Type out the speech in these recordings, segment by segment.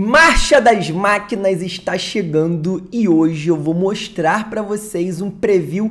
Marcha das Máquinas está chegando e hoje eu vou mostrar para vocês um preview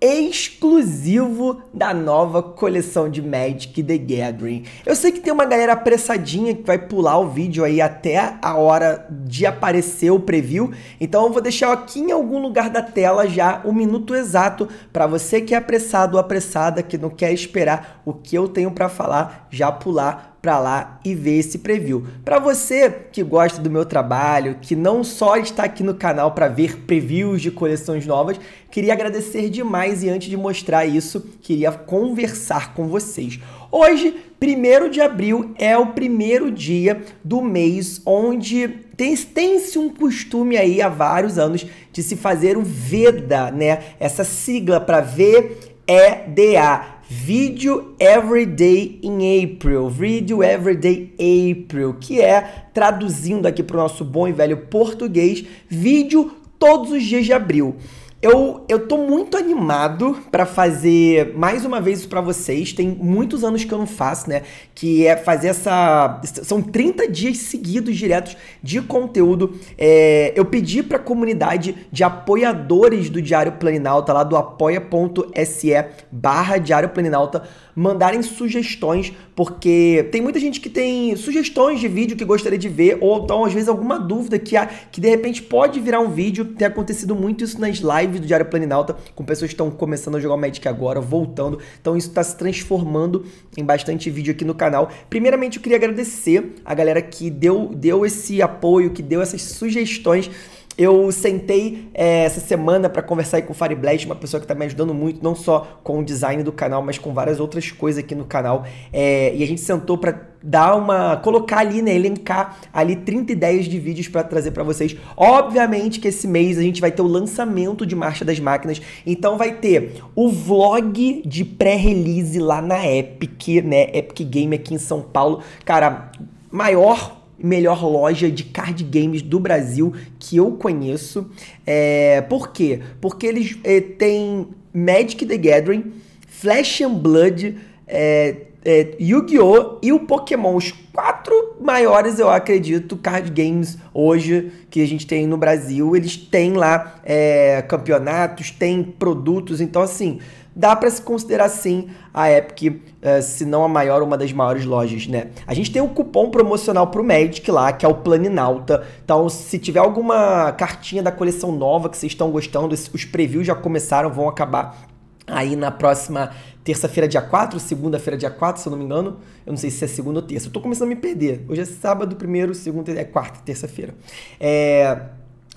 exclusivo da nova coleção de Magic The Gathering. Eu sei que tem uma galera apressadinha que vai pular o vídeo aí até a hora de aparecer o preview, então eu vou deixar aqui em algum lugar da tela já o minuto exato para você que é apressado ou apressada, que não quer esperar o que eu tenho para falar, já pular para lá e ver esse preview. Para você que gosta do meu trabalho, que não só está aqui no canal para ver previews de coleções novas, queria agradecer demais e antes de mostrar isso, queria conversar com vocês. Hoje, 1 de abril, é o primeiro dia do mês onde tem-se tem um costume aí há vários anos de se fazer o VEDA, né? Essa sigla para V-E-D-A. Video Every Day in April, Video Every Day April, que é, traduzindo aqui para o nosso bom e velho português, vídeo todos os dias de abril. Eu, eu tô muito animado para fazer mais uma vez isso pra vocês. Tem muitos anos que eu não faço, né? Que é fazer essa. São 30 dias seguidos diretos de conteúdo. É, eu pedi pra comunidade de apoiadores do Diário Planinalta, lá do apoia.se barra Diário Planinalta, mandarem sugestões, porque tem muita gente que tem sugestões de vídeo que gostaria de ver, ou então, às vezes, alguma dúvida que, há, que de repente pode virar um vídeo. Tem acontecido muito isso nas lives live do Diário Planinalta com pessoas que estão começando a jogar Magic agora, voltando. Então isso está se transformando em bastante vídeo aqui no canal. Primeiramente, eu queria agradecer a galera que deu, deu esse apoio, que deu essas sugestões eu sentei é, essa semana para conversar com o Fari Blast, uma pessoa que está me ajudando muito, não só com o design do canal, mas com várias outras coisas aqui no canal. É, e a gente sentou para dar uma colocar ali, né, elencar ali 30 ideias de vídeos para trazer para vocês. Obviamente que esse mês a gente vai ter o lançamento de Marcha das Máquinas, então vai ter o vlog de pré-release lá na Epic, né, Epic Game aqui em São Paulo. Cara, maior melhor loja de card games do Brasil que eu conheço. É, por quê? Porque eles é, têm Magic the Gathering, Flash and Blood, é, é, Yu-Gi-Oh! e o Pokémon. Os quatro maiores, eu acredito, card games hoje que a gente tem no Brasil. Eles têm lá é, campeonatos, têm produtos. Então, assim, dá para se considerar sim a Epic, eh, se não a maior, uma das maiores lojas, né? A gente tem um cupom promocional pro Magic lá, que é o Planinauta. Então, se tiver alguma cartinha da coleção nova que vocês estão gostando, os previews já começaram, vão acabar aí na próxima terça-feira, dia 4, segunda-feira, dia 4, se eu não me engano. Eu não sei se é segunda ou terça. Eu tô começando a me perder. Hoje é sábado, primeiro, segunda, é quarta, terça-feira. É...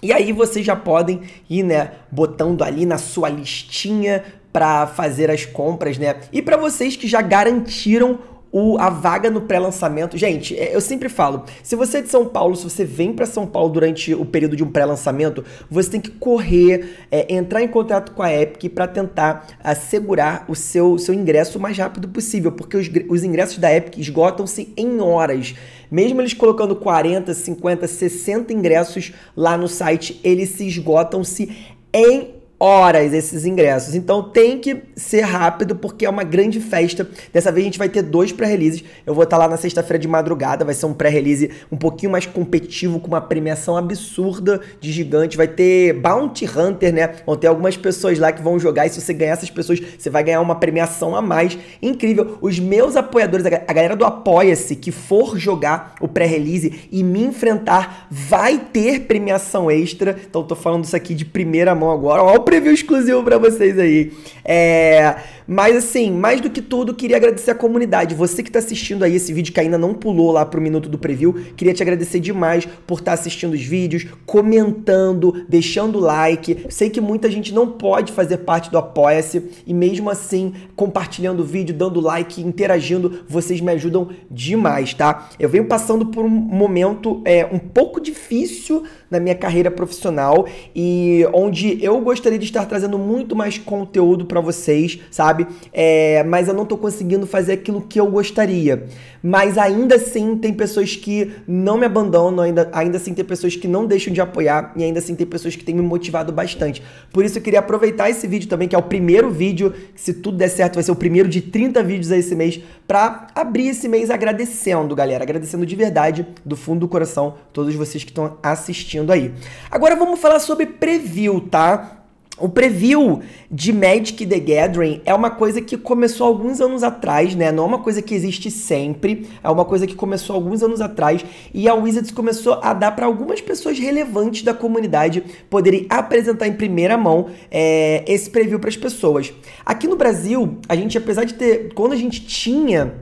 E aí vocês já podem ir, né, botando ali na sua listinha para fazer as compras, né? E para vocês que já garantiram o, a vaga no pré-lançamento. Gente, é, eu sempre falo, se você é de São Paulo, se você vem para São Paulo durante o período de um pré-lançamento, você tem que correr, é, entrar em contato com a Epic para tentar assegurar o seu, seu ingresso o mais rápido possível, porque os, os ingressos da Epic esgotam-se em horas. Mesmo eles colocando 40, 50, 60 ingressos lá no site, eles se esgotam-se em horas esses ingressos. Então tem que ser rápido porque é uma grande festa. Dessa vez a gente vai ter dois pré-releases. Eu vou estar lá na sexta-feira de madrugada, vai ser um pré-release um pouquinho mais competitivo com uma premiação absurda de gigante. Vai ter Bounty Hunter, né? Vão ter algumas pessoas lá que vão jogar e se você ganhar essas pessoas, você vai ganhar uma premiação a mais. Incrível. Os meus apoiadores, a galera do Apoia-se que for jogar o pré-release e me enfrentar, vai ter premiação extra. Então tô falando isso aqui de primeira mão agora. Ó, preview exclusivo para vocês aí. É, mas assim, mais do que tudo, queria agradecer a comunidade. Você que está assistindo aí esse vídeo que ainda não pulou lá pro minuto do preview, queria te agradecer demais por estar tá assistindo os vídeos, comentando, deixando like. Sei que muita gente não pode fazer parte do Apoia-se e mesmo assim, compartilhando o vídeo, dando like, interagindo, vocês me ajudam demais, tá? Eu venho passando por um momento é, um pouco difícil na minha carreira profissional e onde eu gostaria de estar trazendo muito mais conteúdo para vocês, sabe? sabe? É, mas eu não tô conseguindo fazer aquilo que eu gostaria. Mas ainda assim tem pessoas que não me abandonam, ainda, ainda assim tem pessoas que não deixam de apoiar e ainda assim tem pessoas que têm me motivado bastante. Por isso eu queria aproveitar esse vídeo também, que é o primeiro vídeo, que se tudo der certo vai ser o primeiro de 30 vídeos a esse mês, para abrir esse mês agradecendo, galera, agradecendo de verdade, do fundo do coração, todos vocês que estão assistindo aí. Agora vamos falar sobre preview, tá? O preview de Magic the Gathering é uma coisa que começou alguns anos atrás, né? Não é uma coisa que existe sempre, é uma coisa que começou alguns anos atrás e a Wizards começou a dar para algumas pessoas relevantes da comunidade poderem apresentar em primeira mão é, esse preview para as pessoas. Aqui no Brasil, a gente, apesar de ter, quando a gente tinha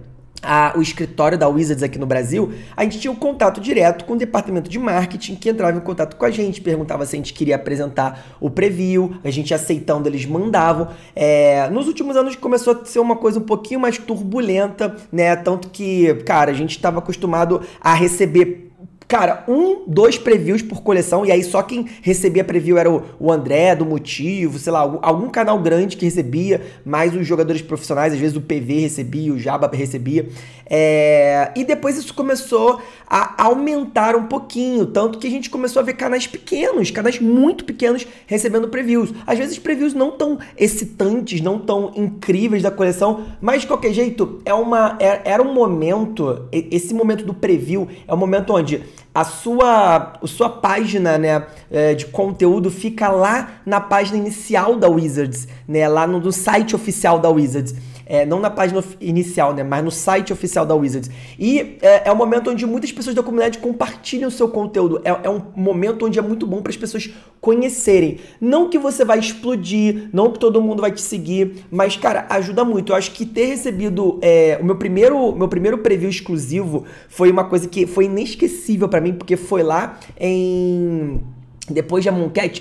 a, o escritório da Wizards aqui no Brasil, a gente tinha um contato direto com o departamento de marketing que entrava em contato com a gente, perguntava se a gente queria apresentar o preview, a gente aceitando, eles mandavam. É, nos últimos anos começou a ser uma coisa um pouquinho mais turbulenta, né? Tanto que, cara, a gente estava acostumado a receber Cara, um, dois previews por coleção, e aí só quem recebia preview era o, o André, do Motivo, sei lá, algum, algum canal grande que recebia, mais os jogadores profissionais, às vezes o PV recebia, o Jabba recebia. É... E depois isso começou a aumentar um pouquinho, tanto que a gente começou a ver canais pequenos, canais muito pequenos recebendo previews. Às vezes previews não tão excitantes, não tão incríveis da coleção, mas de qualquer jeito, é uma, é, era um momento, esse momento do preview é um momento onde a sua, a sua página né, é, de conteúdo fica lá na página inicial da Wizards, né, lá no, no site oficial da Wizards. É, não na página inicial, né? Mas no site oficial da Wizards. E é, é um momento onde muitas pessoas da comunidade compartilham o seu conteúdo. É, é um momento onde é muito bom para as pessoas conhecerem. Não que você vai explodir, não que todo mundo vai te seguir, mas, cara, ajuda muito. Eu acho que ter recebido é, o meu primeiro, meu primeiro preview exclusivo foi uma coisa que foi inesquecível para mim, porque foi lá em. Depois de a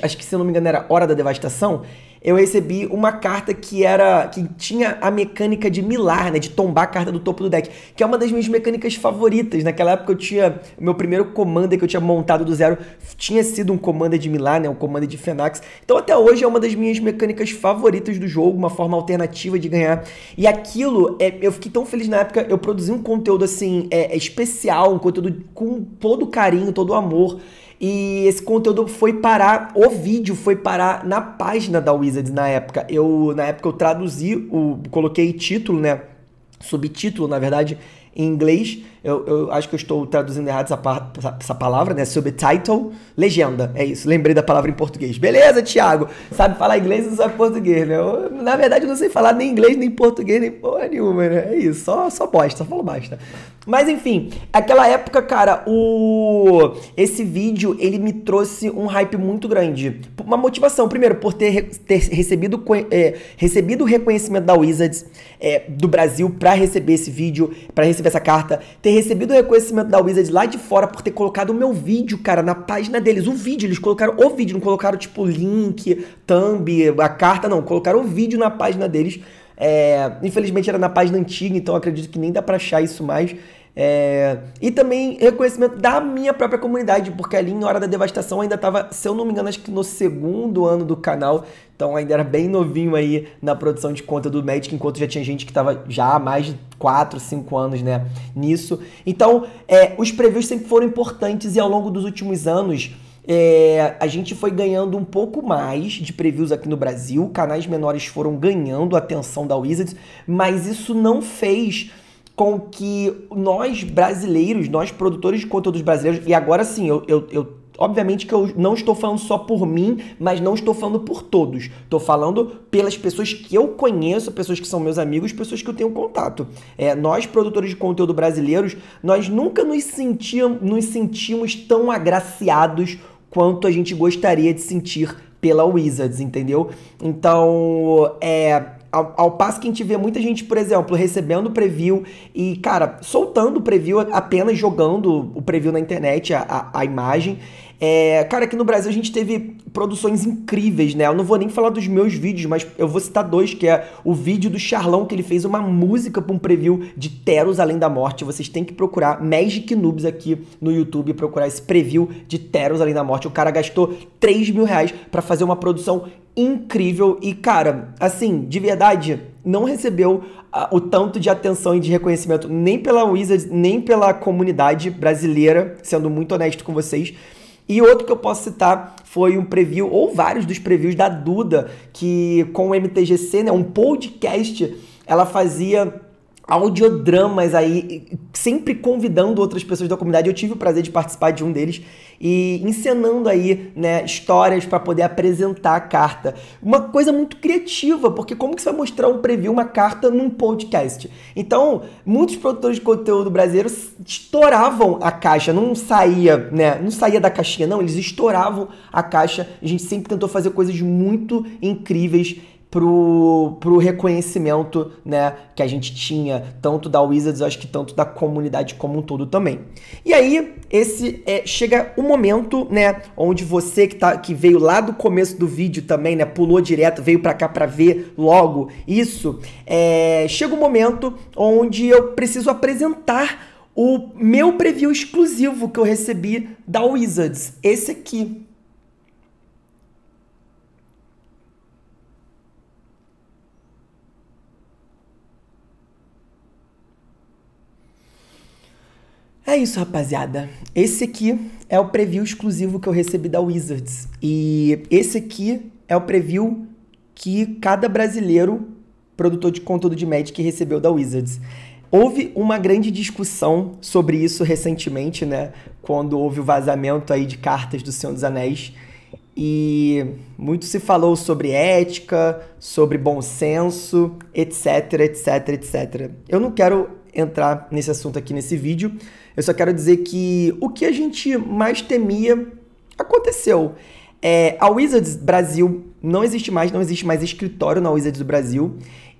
acho que se eu não me engano era Hora da Devastação, eu recebi uma carta que era que tinha a mecânica de milar, né, de tombar a carta do topo do deck, que é uma das minhas mecânicas favoritas. Naquela época eu tinha meu primeiro commander que eu tinha montado do zero tinha sido um commander de milar, né, um commander de Fenax. Então até hoje é uma das minhas mecânicas favoritas do jogo, uma forma alternativa de ganhar. E aquilo, é, eu fiquei tão feliz na época, eu produzi um conteúdo assim é, especial, um conteúdo com todo carinho, todo amor. E esse conteúdo foi parar, o vídeo foi parar na página da Wizards na época. Eu na época eu traduzi, o, coloquei título, né? Subtítulo, na verdade, em inglês eu, eu, acho que eu estou traduzindo errado essa, essa palavra, né? Subtitle, legenda. É isso, lembrei da palavra em português. Beleza, Thiago? Sabe falar inglês e não sabe português, né? Eu, na verdade, eu não sei falar nem inglês, nem português, nem porra nenhuma, né? É isso, só, só bosta, só falo basta. Mas enfim, aquela época, cara, o esse vídeo, ele me trouxe um hype muito grande. Uma motivação, primeiro, por ter, ter recebido, é, recebido o reconhecimento da Wizards é, do Brasil para receber esse vídeo, para receber essa carta, ter recebido o reconhecimento da Wizard lá de fora por ter colocado o meu vídeo, cara, na página deles. O vídeo, eles colocaram o vídeo, não colocaram tipo link, thumb, a carta, não. Colocaram o vídeo na página deles. É, infelizmente era na página antiga, então acredito que nem dá pra achar isso mais. É... E também reconhecimento da minha própria comunidade, porque ali em Hora da Devastação ainda estava, se eu não me engano, acho que no segundo ano do canal, então ainda era bem novinho aí na produção de conta do Magic, enquanto já tinha gente que estava já há mais de 4, 5 anos né, nisso. Então, é, os previews sempre foram importantes e ao longo dos últimos anos... É, a gente foi ganhando um pouco mais de previews aqui no Brasil, canais menores foram ganhando a atenção da Wizards, mas isso não fez com que nós brasileiros, nós produtores de conteúdos brasileiros, e agora sim, eu, eu, eu Obviamente que eu não estou falando só por mim, mas não estou falando por todos. Estou falando pelas pessoas que eu conheço, pessoas que são meus amigos, pessoas que eu tenho contato. É, nós, produtores de conteúdo brasileiros, nós nunca nos, sentiam, nos sentimos tão agraciados quanto a gente gostaria de sentir pela Wizards, entendeu? Então, é ao, ao, passo que a gente vê muita gente, por exemplo, recebendo preview e, cara, soltando o preview apenas jogando o preview na internet, a, a, a imagem. É, cara, aqui no Brasil a gente teve produções incríveis, né? Eu não vou nem falar dos meus vídeos, mas eu vou citar dois, que é o vídeo do Charlão, que ele fez uma música para um preview de Teros Além da Morte. Vocês têm que procurar Magic Noobs aqui no YouTube, procurar esse preview de Teros Além da Morte. O cara gastou 3 mil reais pra fazer uma produção incrível e, cara, assim, de verdade, não recebeu uh, o tanto de atenção e de reconhecimento nem pela Wizards, nem pela comunidade brasileira, sendo muito honesto com vocês. E outro que eu posso citar foi um preview, ou vários dos previews da Duda, que com o MTGC, né, um podcast, ela fazia audiodramas aí, sempre convidando outras pessoas da comunidade. Eu tive o prazer de participar de um deles e encenando aí, né, histórias para poder apresentar a carta. Uma coisa muito criativa, porque como que você vai mostrar um preview, uma carta num podcast? Então, muitos produtores de conteúdo brasileiros estouravam a caixa, não saía, né, não saía da caixinha, não, eles estouravam a caixa. A gente sempre tentou fazer coisas muito incríveis pro, pro reconhecimento né, que a gente tinha, tanto da Wizards, acho que tanto da comunidade como um todo também. E aí, esse é, chega o um momento, né, onde você que, tá, que veio lá do começo do vídeo também, né, pulou direto, veio para cá para ver logo isso, é, chega o um momento onde eu preciso apresentar o meu preview exclusivo que eu recebi da Wizards, esse aqui, É isso, rapaziada. Esse aqui é o preview exclusivo que eu recebi da Wizards. E esse aqui é o preview que cada brasileiro produtor de conteúdo de Magic recebeu da Wizards. Houve uma grande discussão sobre isso recentemente, né? Quando houve o vazamento aí de cartas do Senhor dos Anéis. E muito se falou sobre ética, sobre bom senso, etc, etc, etc. Eu não quero entrar nesse assunto aqui nesse vídeo, eu só quero dizer que o que a gente mais temia aconteceu. É, a Wizards Brasil não existe mais, não existe mais escritório na Wizards do Brasil.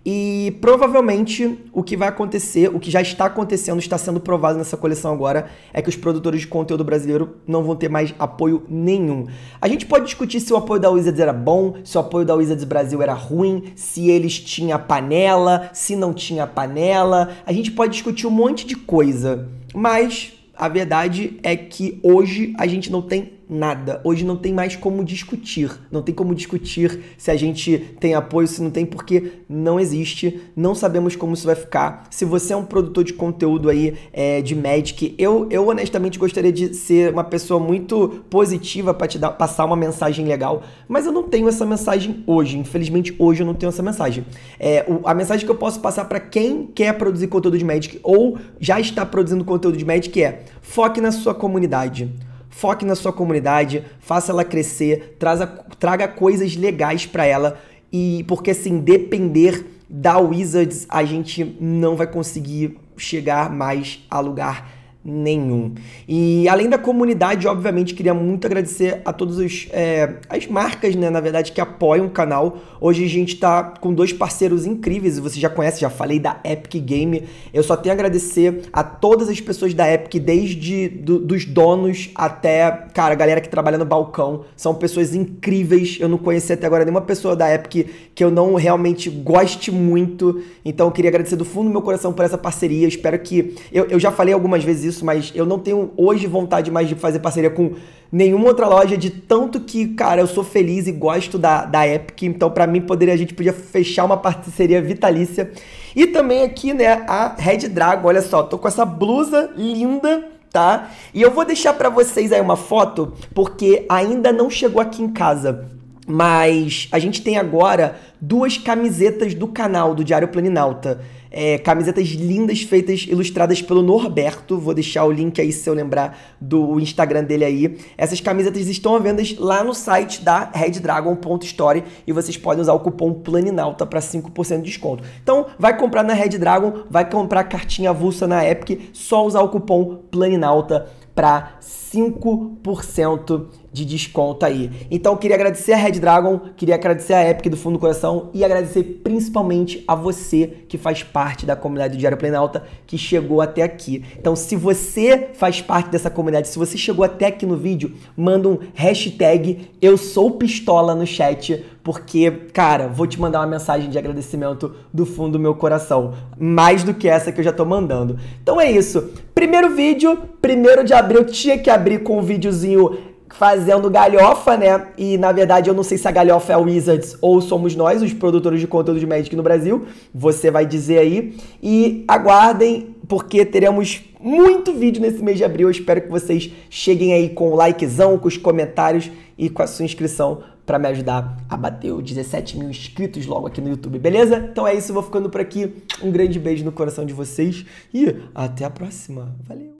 E provavelmente o que vai acontecer, o que já está acontecendo, está sendo provado nessa coleção agora, é que os produtores de conteúdo brasileiro não vão ter mais apoio nenhum. A gente pode discutir se o apoio da Wizards era bom, se o apoio da Wizards Brasil era ruim, se eles tinham panela, se não tinha panela. A gente pode discutir um monte de coisa. Mas a verdade é que hoje a gente não tem nada. Hoje não tem mais como discutir. Não tem como discutir se a gente tem apoio, se não tem, porque não existe. Não sabemos como isso vai ficar. Se você é um produtor de conteúdo aí é, de Magic, eu, eu honestamente gostaria de ser uma pessoa muito positiva para te dar, passar uma mensagem legal, mas eu não tenho essa mensagem hoje. Infelizmente, hoje eu não tenho essa mensagem. É, o, a mensagem que eu posso passar para quem quer produzir conteúdo de Magic ou já está produzindo conteúdo de Magic é foque na sua comunidade foque na sua comunidade, faça ela crescer, traza, traga coisas legais para ela e porque assim depender da Wizards a gente não vai conseguir chegar mais a lugar nenhum. E além da comunidade, obviamente, queria muito agradecer a todas é, as marcas, né, na verdade, que apoiam o canal. Hoje a gente está com dois parceiros incríveis, você já conhece, já falei da Epic Game. Eu só tenho a agradecer a todas as pessoas da Epic, desde do, dos donos até, cara, a galera que trabalha no balcão. São pessoas incríveis. Eu não conheci até agora nenhuma pessoa da Epic que eu não realmente goste muito. Então eu queria agradecer do fundo do meu coração por essa parceria. Espero que... Eu, eu já falei algumas vezes isso, isso, mas eu não tenho hoje vontade mais de fazer parceria com nenhuma outra loja, de tanto que, cara, eu sou feliz e gosto da, da Epic, então para mim poderia, a gente podia fechar uma parceria vitalícia. E também aqui, né, a Red Dragon, olha só, tô com essa blusa linda, tá? E eu vou deixar para vocês aí uma foto, porque ainda não chegou aqui em casa. Mas a gente tem agora duas camisetas do canal do Diário Planinalta é, camisetas lindas feitas, ilustradas pelo Norberto. Vou deixar o link aí se eu lembrar do Instagram dele aí. Essas camisetas estão à venda lá no site da RedDragon.story e vocês podem usar o cupom PLANINAUTA para 5% de desconto. Então, vai comprar na Red Dragon, vai comprar cartinha avulsa na Epic, só usar o cupom PLANINAUTA para 5% de desconto aí. Então queria agradecer a Red Dragon, queria agradecer a Epic do fundo do coração e agradecer principalmente a você que faz parte da comunidade do Diário Planalta que chegou até aqui. Então se você faz parte dessa comunidade, se você chegou até aqui no vídeo, manda um hashtag eu sou pistola no chat porque, cara, vou te mandar uma mensagem de agradecimento do fundo do meu coração, mais do que essa que eu já tô mandando. Então é isso. Primeiro vídeo, primeiro de abril, tinha que abrir com um videozinho fazendo galhofa, né? E na verdade eu não sei se a galhofa é a Wizards ou somos nós, os produtores de conteúdo de Magic no Brasil. Você vai dizer aí. E aguardem, porque teremos muito vídeo nesse mês de abril. Eu espero que vocês cheguem aí com o likezão, com os comentários e com a sua inscrição para me ajudar a bater os 17 mil inscritos logo aqui no YouTube, beleza? Então é isso, vou ficando por aqui. Um grande beijo no coração de vocês e até a próxima. Valeu!